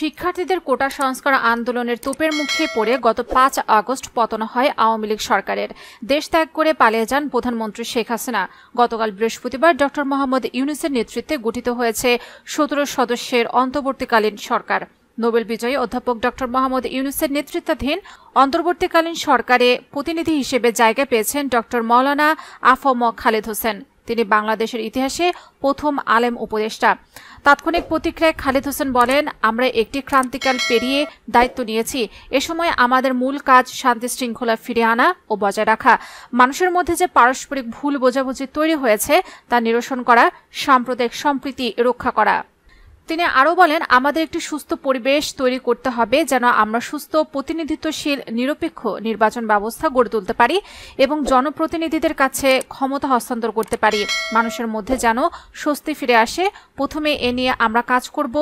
শিক্ষার্থীদের কোটা সংস্কার আন্দোলনের তোপের মুখে পড়ে গত পাঁচ আগস্ট পতন হয় আওয়ামী লীগ সরকারের দেশ ত্যাগ করে পালিয়ে যান প্রধানমন্ত্রী শেখ হাসিনা গতকাল বৃহস্পতিবার ড মোহাম্মদ ইউনুসের নেতৃত্বে গঠিত হয়েছে সতেরো সদস্যের অন্তর্বর্তীকালীন সরকার নোবেল বিজয়ী অধ্যাপক ড মোহাম্মদ ইউনুসের নেতৃত্বাধীন অন্তর্বর্তীকালীন সরকারে প্রতিনিধি হিসেবে জায়গা পেয়েছেন ড মৌলানা আফম খালেদ হোসেন তিনি বাংলাদেশের ইতিহাসে প্রথম আলেম উপদেষ্টা তাৎক্ষণিক প্রতিক্রিয়ায় খালিদ হোসেন বলেন আমরা একটি ক্রান্তিকাল পেরিয়ে দায়িত্ব নিয়েছি এ সময় আমাদের মূল কাজ শান্তি শৃঙ্খলা ফিরে আনা ও বজায় রাখা মানুষের মধ্যে যে পারস্পরিক ভুল বোঝাবুঝি তৈরি হয়েছে তা নিরসন করা সাম্প্রদায়িক সম্প্রীতি রক্ষা করা তিনি আরও বলেন আমাদের একটি সুস্থ পরিবেশ তৈরি করতে হবে যেন আমরা সুস্থ প্রতিনিধিত্বশীল নিরপেক্ষ নির্বাচন ব্যবস্থা গড়ে তুলতে পারি এবং জনপ্রতিনিধিদের কাছে ক্ষমতা হস্তান্তর করতে পারি মানুষের মধ্যে যেন স্বস্তি ফিরে আসে প্রথমে এ নিয়ে আমরা কাজ করব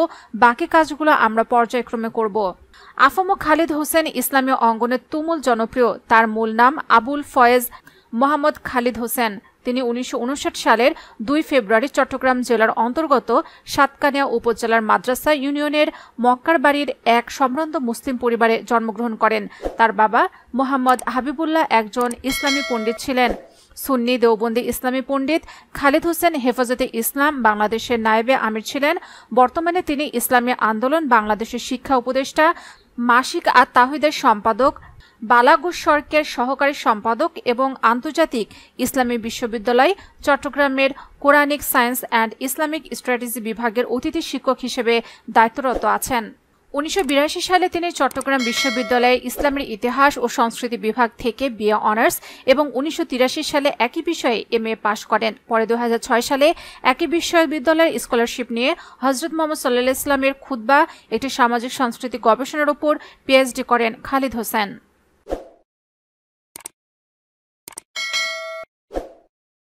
বাকি কাজগুলো আমরা পর্যায়ক্রমে করব আফামো খালিদ হোসেন ইসলামী অঙ্গনে তুমুল জনপ্রিয় তার মূল নাম আবুল ফয়েজ মোহাম্মদ খালিদ হোসেন তিনি উনিশশো সালের দুই ফেব্রুয়ারি চট্টগ্রাম জেলার অন্তর্গত সাতকানিয়া উপজেলার মাদ্রাসা ইউনিয়নের মক্কার বাড়ির এক সম্ভ্রান্ত মুসলিম পরিবারে জন্মগ্রহণ করেন তার বাবা মোহাম্মদ হাবিবুল্লাহ একজন ইসলামী পণ্ডিত ছিলেন সুন্নি দেওবন্দি ইসলামী পণ্ডিত খালিদ হোসেন হেফাজতে ইসলাম বাংলাদেশের নায়েবে আমির ছিলেন বর্তমানে তিনি ইসলামী আন্দোলন বাংলাদেশের শিক্ষা উপদেষ্টা মাসিক আর তাহিদের সম্পাদক বালা সরকের সহকারী সম্পাদক এবং আন্তর্জাতিক ইসলামী বিশ্ববিদ্যালয় চট্টগ্রামের Quranic science and Islamic strategy বিভাগের অতিথি শিক্ষক হিসেবে দায়িত্বরত আছেন উনিশশো সালে তিনি চট্টগ্রাম বিশ্ববিদ্যালয়ে ইসলামের ইতিহাস ও সংস্কৃতি বিভাগ থেকে বিএ অনার্স এবং উনিশশো সালে একই বিষয়ে এম এ পাশ করেন পরে দু সালে একই বিশ্ববিদ্যালয়ের স্কলারশিপ নিয়ে হজরত মোহাম্মদ সাল্লাহ ইসলামের খুদ্া একটি সামাজিক সংস্কৃতি গবেষণার উপর পিএইচডি করেন খালিদ হোসেন